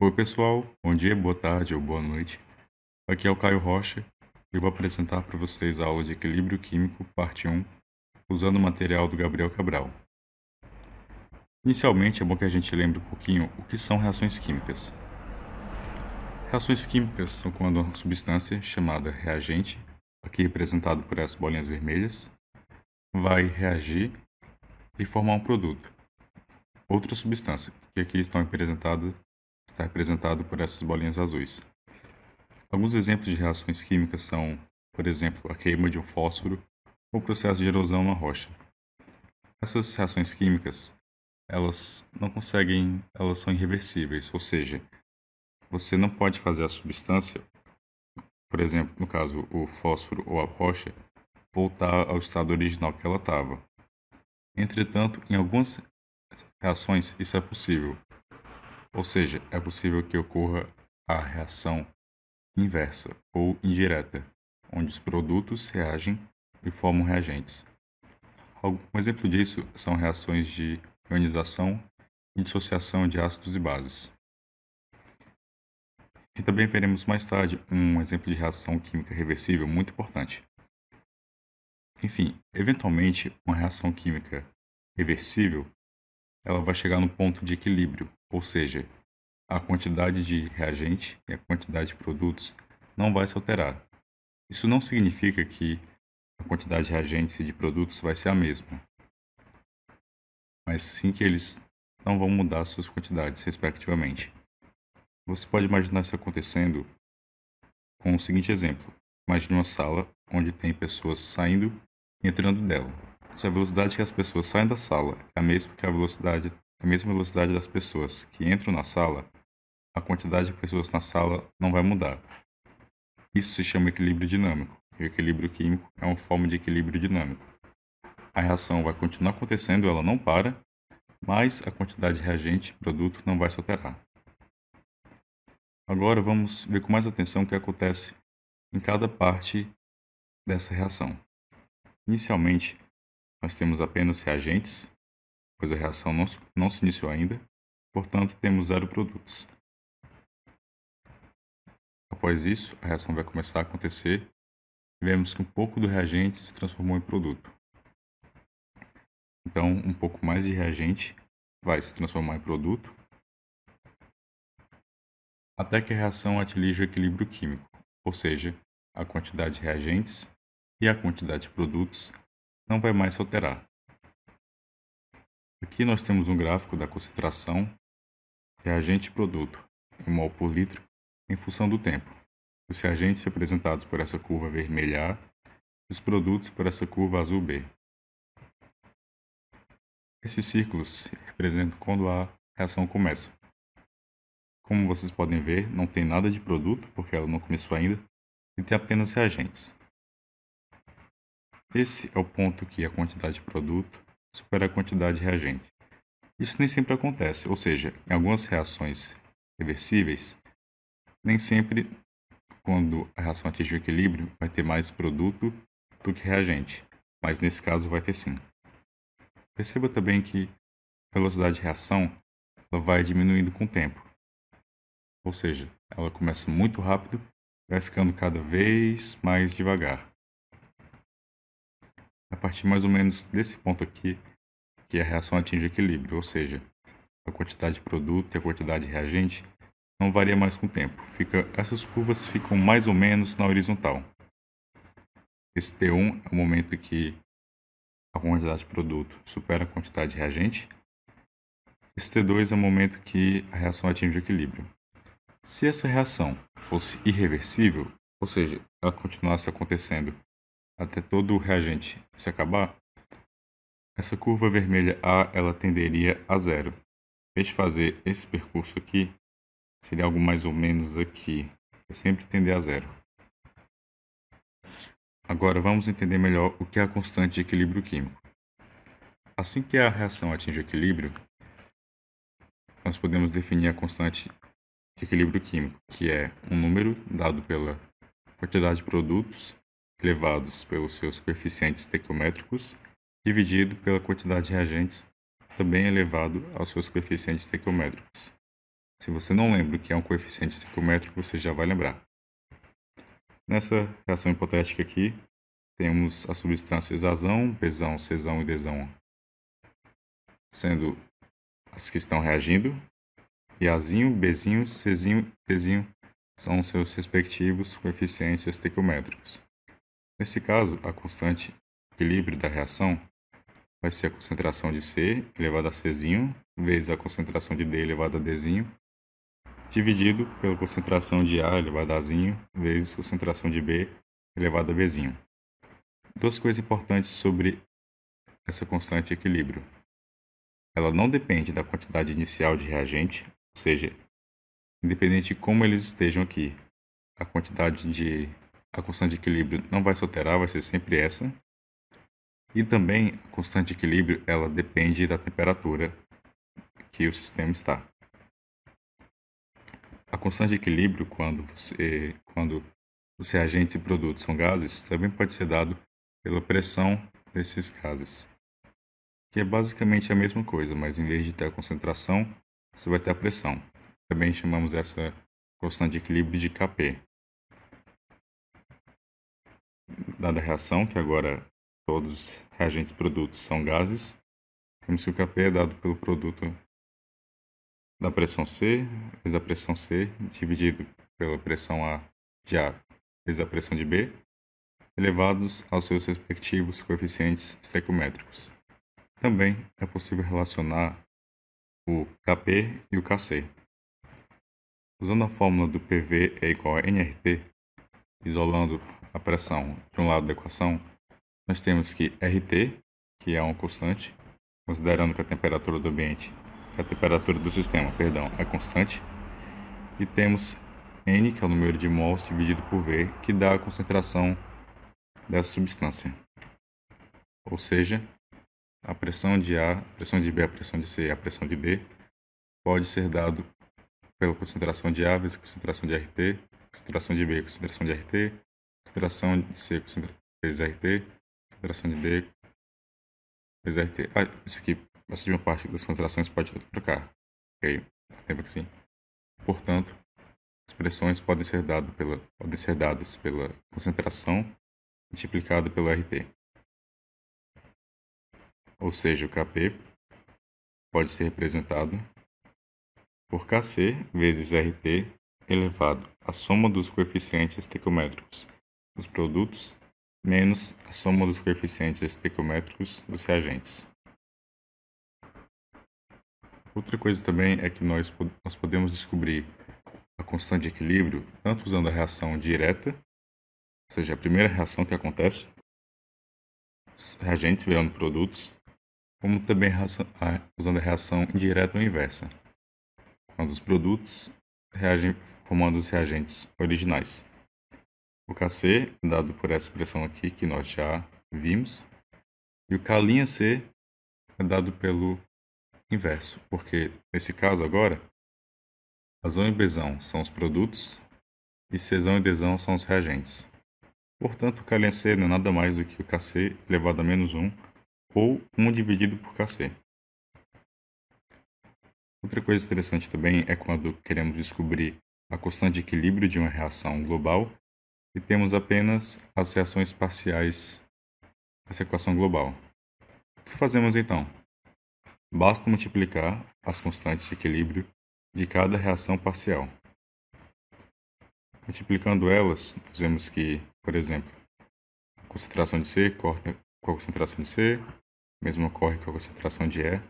Oi pessoal, bom dia, boa tarde ou boa noite. Aqui é o Caio Rocha e eu vou apresentar para vocês a aula de Equilíbrio Químico, parte 1, usando o material do Gabriel Cabral. Inicialmente é bom que a gente lembre um pouquinho o que são reações químicas. Reações químicas são quando uma substância chamada reagente, aqui representado por essas bolinhas vermelhas, vai reagir e formar um produto. Outra substância, que aqui estão representadas está representado por essas bolinhas azuis. Alguns exemplos de reações químicas são, por exemplo, a queima de um fósforo ou o processo de erosão na rocha. Essas reações químicas, elas não conseguem, elas são irreversíveis, ou seja, você não pode fazer a substância, por exemplo, no caso o fósforo ou a rocha, voltar ao estado original que ela estava. Entretanto, em algumas reações isso é possível, ou seja, é possível que ocorra a reação inversa ou indireta, onde os produtos reagem e formam reagentes. Um exemplo disso são reações de ionização e dissociação de ácidos e bases. E também veremos mais tarde um exemplo de reação química reversível muito importante. Enfim, eventualmente, uma reação química reversível ela vai chegar no ponto de equilíbrio, ou seja, a quantidade de reagente e a quantidade de produtos não vai se alterar. Isso não significa que a quantidade de reagentes e de produtos vai ser a mesma, mas sim que eles não vão mudar suas quantidades, respectivamente. Você pode imaginar isso acontecendo com o seguinte exemplo: imagine uma sala onde tem pessoas saindo e entrando dela. Se a velocidade que as pessoas saem da sala é a mesma que a velocidade, a mesma velocidade das pessoas que entram na sala, a quantidade de pessoas na sala não vai mudar. Isso se chama equilíbrio dinâmico. E o equilíbrio químico é uma forma de equilíbrio dinâmico. A reação vai continuar acontecendo, ela não para, mas a quantidade de reagente produto não vai se alterar. Agora vamos ver com mais atenção o que acontece em cada parte dessa reação. Inicialmente, nós temos apenas reagentes, pois a reação não, não se iniciou ainda, portanto temos zero produtos. Após isso, a reação vai começar a acontecer e vemos que um pouco do reagente se transformou em produto. Então, um pouco mais de reagente vai se transformar em produto, até que a reação atinja o equilíbrio químico, ou seja, a quantidade de reagentes e a quantidade de produtos não vai mais se alterar. Aqui nós temos um gráfico da concentração reagente produto em mol por litro em função do tempo. Os reagentes representados por essa curva vermelha A e os produtos por essa curva azul B. Esses círculos representam quando a reação começa. Como vocês podem ver, não tem nada de produto, porque ela não começou ainda, e tem apenas reagentes. Esse é o ponto que a quantidade de produto supera a quantidade de reagente. Isso nem sempre acontece, ou seja, em algumas reações reversíveis, nem sempre quando a reação atinge o equilíbrio vai ter mais produto do que reagente, mas nesse caso vai ter sim. Perceba também que a velocidade de reação ela vai diminuindo com o tempo. Ou seja, ela começa muito rápido e vai ficando cada vez mais devagar a partir mais ou menos desse ponto aqui que a reação atinge o equilíbrio, ou seja, a quantidade de produto e a quantidade de reagente não varia mais com o tempo. Fica, essas curvas ficam mais ou menos na horizontal. Esse T1 é o momento que a quantidade de produto supera a quantidade de reagente. Esse T2 é o momento que a reação atinge o equilíbrio. Se essa reação fosse irreversível, ou seja, ela continuasse acontecendo até todo o reagente se acabar, essa curva vermelha A ela tenderia a zero. de fazer esse percurso aqui, seria algo mais ou menos aqui, é sempre tender a zero. Agora vamos entender melhor o que é a constante de equilíbrio químico. Assim que a reação atinge o equilíbrio, nós podemos definir a constante de equilíbrio químico, que é um número dado pela quantidade de produtos elevados pelos seus coeficientes tequiométricos, dividido pela quantidade de reagentes, também elevado é aos seus coeficientes tequiométricos. Se você não lembra o que é um coeficiente tequiométrico, você já vai lembrar. Nessa reação hipotética aqui, temos as substâncias azão, pesão, cesão e desão sendo as que estão reagindo, e azinho, bezinho, cesinho e tezinho são seus respectivos coeficientes tequiométricos. Nesse caso, a constante equilíbrio da reação vai ser a concentração de C elevada a C vezes a concentração de D elevada a D dividido pela concentração de A elevada a Azinho vezes concentração de B elevada a B. Duas coisas importantes sobre essa constante equilíbrio. Ela não depende da quantidade inicial de reagente, ou seja, independente de como eles estejam aqui, a quantidade de a constante de equilíbrio não vai se alterar, vai ser sempre essa. E também a constante de equilíbrio ela depende da temperatura que o sistema está. A constante de equilíbrio quando você quando os reagentes e produtos são gases também pode ser dado pela pressão desses gases, que é basicamente a mesma coisa, mas em vez de ter a concentração, você vai ter a pressão. Também chamamos essa constante de equilíbrio de Kp dada a reação, que agora todos os reagentes produtos são gases, temos que o Kp é dado pelo produto da pressão C vezes a pressão C dividido pela pressão A de A vezes a pressão de B, elevados aos seus respectivos coeficientes estequiométricos. Também é possível relacionar o Kp e o Kc. Usando a fórmula do PV é igual a nRT, isolando a pressão de um lado da equação, nós temos que RT, que é uma constante, considerando que a temperatura do ambiente, a temperatura do sistema, perdão, é constante, e temos N, que é o número de mols dividido por V, que dá a concentração dessa substância. Ou seja, a pressão de A, a pressão de B, a pressão de C a pressão de D pode ser dado pela concentração de A vezes concentração de RT, concentração de B, concentração de RT, concentração de C, concentração de rt concentração de D, vezes rt Ah, isso aqui, essa última uma parte das concentrações pode trocar. Ok, tempo que sim. Portanto, as pressões podem ser, dado pela, podem ser dadas pela concentração multiplicada pelo RT. Ou seja, o Kp pode ser representado por Kc vezes RT elevado à soma dos coeficientes estequiométricos os produtos, menos a soma dos coeficientes estequiométricos dos reagentes. Outra coisa também é que nós, nós podemos descobrir a constante de equilíbrio tanto usando a reação direta, ou seja, a primeira reação que acontece, reagentes virando produtos, como também usando a reação indireta ou inversa, quando os produtos reagem formando os reagentes originais. O KC é dado por essa expressão aqui que nós já vimos. E o K'C é dado pelo inverso, porque nesse caso agora, asão e besão são os produtos e cesão e desão são os reagentes. Portanto, o K'C não é nada mais do que o Kc elevado a menos 1 ou 1 dividido por Kc. Outra coisa interessante também é quando queremos descobrir a constante de equilíbrio de uma reação global e temos apenas as reações parciais dessa equação global. O que fazemos então? Basta multiplicar as constantes de equilíbrio de cada reação parcial. Multiplicando elas, vemos que, por exemplo, a concentração de C corta com a concentração de C, mesmo ocorre com a concentração de E,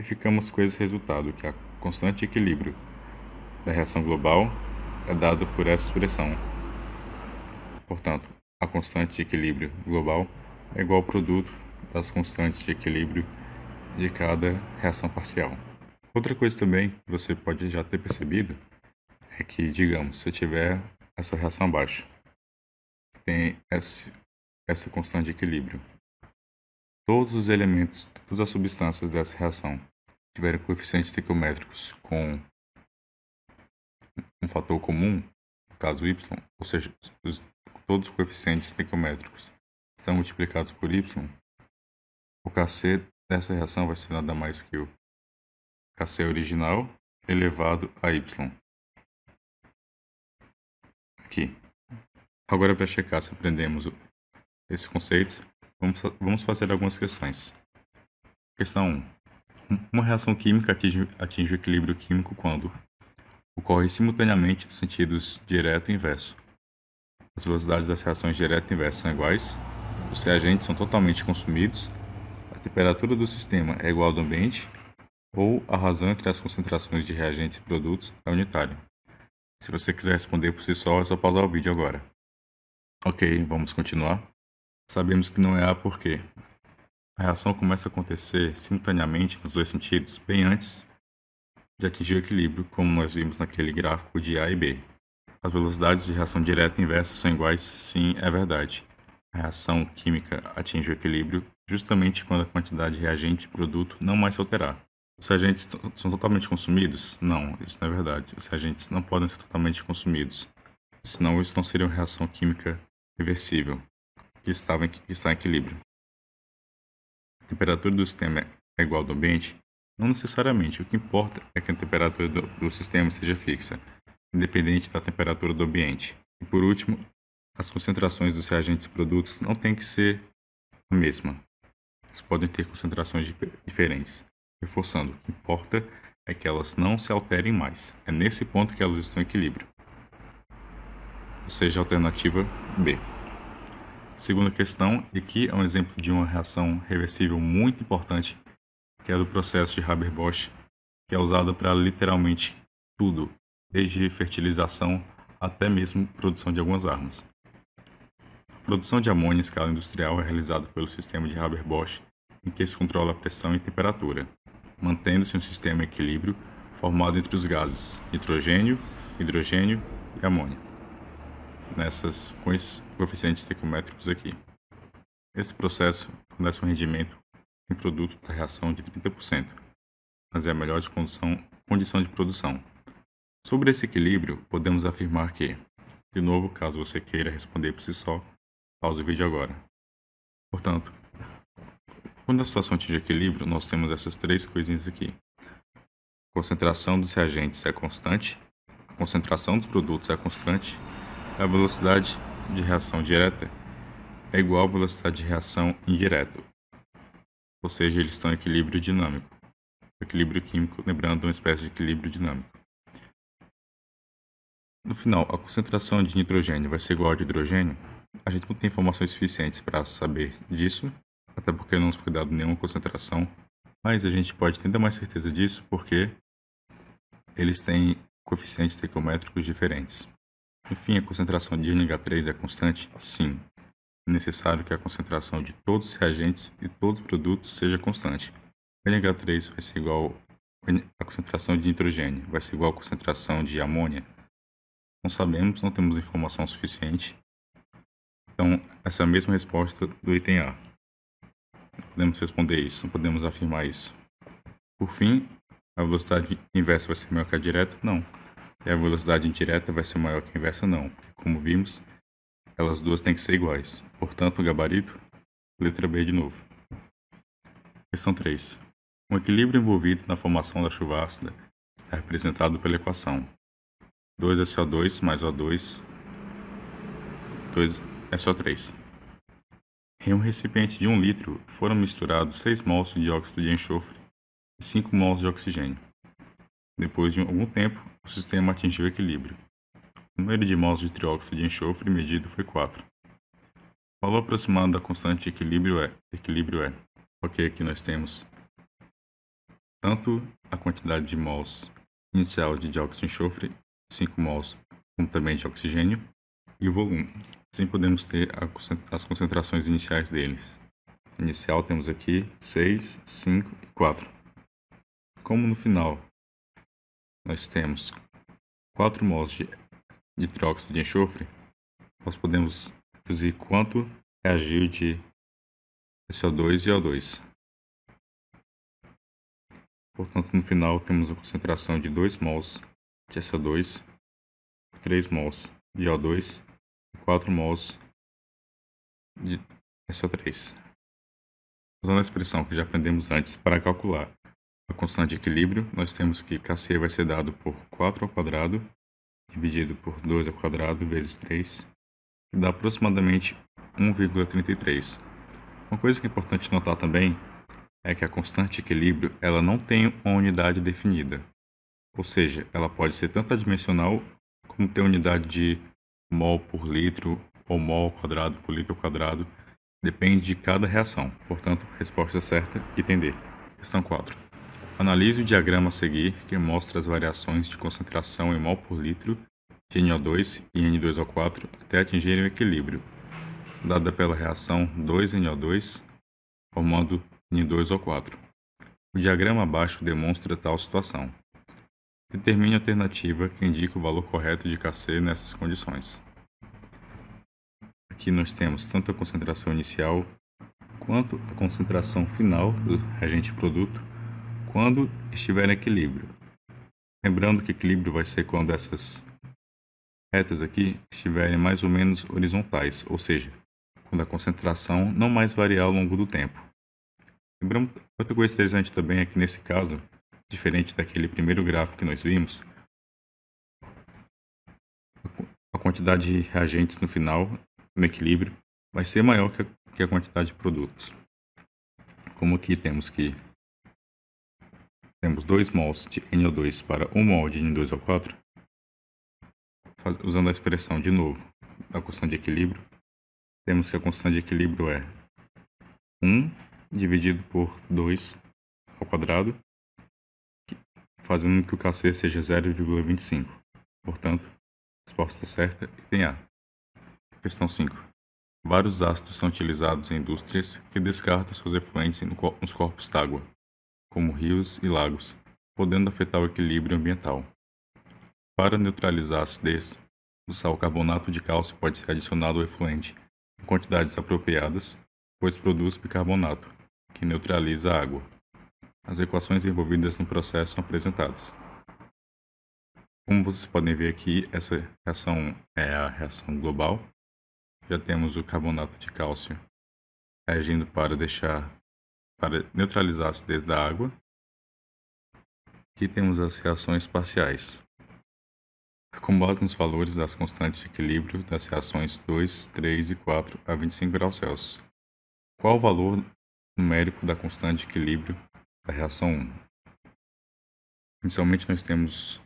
e ficamos com esse resultado, que a constante de equilíbrio da reação global é dado por essa expressão, Portanto, a constante de equilíbrio global é igual ao produto das constantes de equilíbrio de cada reação parcial. Outra coisa também que você pode já ter percebido é que, digamos, se eu tiver essa reação abaixo, tem essa constante de equilíbrio. Todos os elementos, todas as substâncias dessa reação tiverem coeficientes estequiométricos com um fator comum, no caso y, ou seja, os todos os coeficientes trigonométricos estão multiplicados por y, o Kc dessa reação vai ser nada mais que o Kc original elevado a y. Aqui. Agora, para checar se aprendemos esses conceitos, vamos, vamos fazer algumas questões. Questão 1. Uma reação química atinge, atinge o equilíbrio químico quando ocorre simultaneamente nos sentidos direto e inverso as velocidades das reações direta e inversa são iguais. Os reagentes são totalmente consumidos. A temperatura do sistema é igual ao do ambiente. Ou a razão entre as concentrações de reagentes e produtos é unitária. Se você quiser responder por si só, é só pausar o vídeo agora. Ok, vamos continuar. Sabemos que não é A porque a reação começa a acontecer simultaneamente nos dois sentidos bem antes de atingir o equilíbrio, como nós vimos naquele gráfico de A e B. As velocidades de reação direta e inversa são iguais? Sim, é verdade. A reação química atinge o equilíbrio justamente quando a quantidade de reagente e produto não mais se alterar. Os reagentes são totalmente consumidos? Não, isso não é verdade. Os reagentes não podem ser totalmente consumidos, senão isso não seria uma reação química reversível, que, estava em, que está em equilíbrio. A temperatura do sistema é, é igual ao do ambiente? Não necessariamente. O que importa é que a temperatura do, do sistema seja fixa independente da temperatura do ambiente. E por último, as concentrações dos reagentes e produtos não têm que ser a mesma. Elas podem ter concentrações diferentes. Reforçando, o que importa é que elas não se alterem mais. É nesse ponto que elas estão em equilíbrio. Ou seja, alternativa B. Segunda questão, e aqui é um exemplo de uma reação reversível muito importante, que é do processo de Haber-Bosch, que é usada para literalmente tudo desde fertilização até mesmo produção de algumas armas. A produção de amônia em escala industrial é realizada pelo sistema de Haber-Bosch, em que se controla a pressão e temperatura, mantendo-se um sistema em equilíbrio formado entre os gases nitrogênio, hidrogênio e amônia, nessas, com esses coeficientes tequiométricos aqui. Esse processo fornece um rendimento em produto da reação de 30%, mas é a melhor de condição de produção, Sobre esse equilíbrio, podemos afirmar que, de novo, caso você queira responder por si só, pause o vídeo agora. Portanto, quando a situação atinge equilíbrio, nós temos essas três coisinhas aqui. A concentração dos reagentes é constante, a concentração dos produtos é constante, a velocidade de reação direta é igual à velocidade de reação indireta, ou seja, eles estão em equilíbrio dinâmico. equilíbrio químico, lembrando, uma espécie de equilíbrio dinâmico. No final, a concentração de nitrogênio vai ser igual a de hidrogênio? A gente não tem informações suficientes para saber disso, até porque não nos foi dado nenhuma concentração, mas a gente pode ter ainda mais certeza disso porque eles têm coeficientes tecométricos diferentes. Enfim, a concentração de ômega 3 é constante? Sim. É necessário que a concentração de todos os reagentes e todos os produtos seja constante. ômega 3 vai ser igual à concentração de nitrogênio, vai ser igual à concentração de amônia, não sabemos, não temos informação suficiente. Então, essa mesma resposta do item A. Podemos responder isso, podemos afirmar isso. Por fim, a velocidade inversa vai ser maior que a direta? Não. E a velocidade indireta vai ser maior que a inversa? Não. Como vimos, elas duas têm que ser iguais. Portanto, o gabarito, letra B de novo. Questão 3. O equilíbrio envolvido na formação da chuva ácida está representado pela equação 2SO2 é mais O2, 2SO3. É em um recipiente de 1 litro foram misturados 6 mols de dióxido de enxofre e 5 mols de oxigênio. Depois de algum tempo, o sistema atingiu o equilíbrio. O número de mols de trióxido de enxofre medido foi 4. O valor aproximado da constante de equilíbrio é, equilíbrio é, ok, aqui nós temos tanto a quantidade de mols inicial de dióxido de enxofre 5 mols também de oxigênio, e o volume. Assim podemos ter as concentrações iniciais deles. Inicial temos aqui 6, 5 e 4. Como no final nós temos 4 mols de hidróxido de enxofre, nós podemos dizer quanto reagiu de CO2 e O2. Portanto, no final temos a concentração de 2 mols de SO2, 3 mols de O2 e 4 mols de SO3. Usando a expressão que já aprendemos antes para calcular a constante de equilíbrio, nós temos que Kc vai ser dado por 4 ao quadrado dividido por 2 ao quadrado vezes 3, que dá aproximadamente 1,33. Uma coisa que é importante notar também é que a constante de equilíbrio ela não tem uma unidade definida. Ou seja, ela pode ser tanto adimensional como ter unidade de mol por litro ou mol quadrado por litro quadrado. Depende de cada reação. Portanto, resposta certa, item D. Questão 4. Analise o diagrama a seguir que mostra as variações de concentração em mol por litro de NO2 e N2O4 até atingirem o equilíbrio, dada pela reação 2NO2 formando N2O4. O diagrama abaixo demonstra tal situação. Determine a alternativa que indica o valor correto de Kc nessas condições. Aqui nós temos tanto a concentração inicial quanto a concentração final do reagente produto quando estiver em equilíbrio. Lembrando que equilíbrio vai ser quando essas retas aqui estiverem mais ou menos horizontais, ou seja, quando a concentração não mais variar ao longo do tempo. Lembrando, outra coisa interessante também é que nesse caso, diferente daquele primeiro gráfico que nós vimos, a quantidade de reagentes no final, no equilíbrio, vai ser maior que a, que a quantidade de produtos. Como aqui temos que temos 2 mols de NO2 para 1 um mol de N2O4, faz, usando a expressão de novo da constante de equilíbrio, temos que a constante de equilíbrio é 1 dividido por 2 ao quadrado fazendo que o KC seja 0,25. Portanto, resposta certa tem A. Questão 5. Vários ácidos são utilizados em indústrias que descartam seus efluentes nos corpos d'água, como rios e lagos, podendo afetar o equilíbrio ambiental. Para neutralizar a acidez o sal, carbonato de cálcio pode ser adicionado ao efluente em quantidades apropriadas, pois produz bicarbonato, que neutraliza a água. As equações envolvidas no processo são apresentadas. Como vocês podem ver aqui, essa reação é a reação global. Já temos o carbonato de cálcio reagindo para deixar para neutralizar a acidez da água. Aqui temos as reações parciais. Com base nos valores das constantes de equilíbrio das reações 2, 3 e 4 a 25 graus Celsius. Qual o valor numérico da constante de equilíbrio da reação, inicialmente nós temos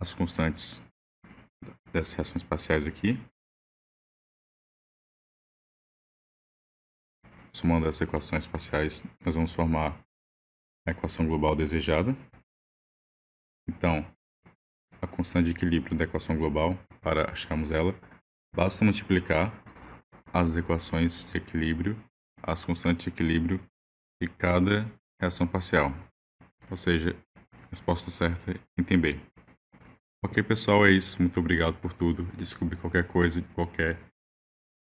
as constantes dessas reações parciais aqui. Somando as equações parciais, nós vamos formar a equação global desejada. Então, a constante de equilíbrio da equação global, para acharmos ela, basta multiplicar as equações de equilíbrio, as constantes de equilíbrio de cada reação parcial. Ou seja, resposta certa, item B. Ok, pessoal, é isso. Muito obrigado por tudo. Descobri qualquer coisa, qualquer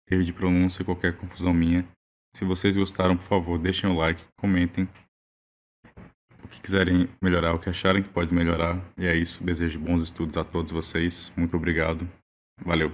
erro de pronúncia, qualquer confusão minha. Se vocês gostaram, por favor, deixem o like, comentem o que quiserem melhorar, o que acharem que pode melhorar. E é isso. Desejo bons estudos a todos vocês. Muito obrigado. Valeu.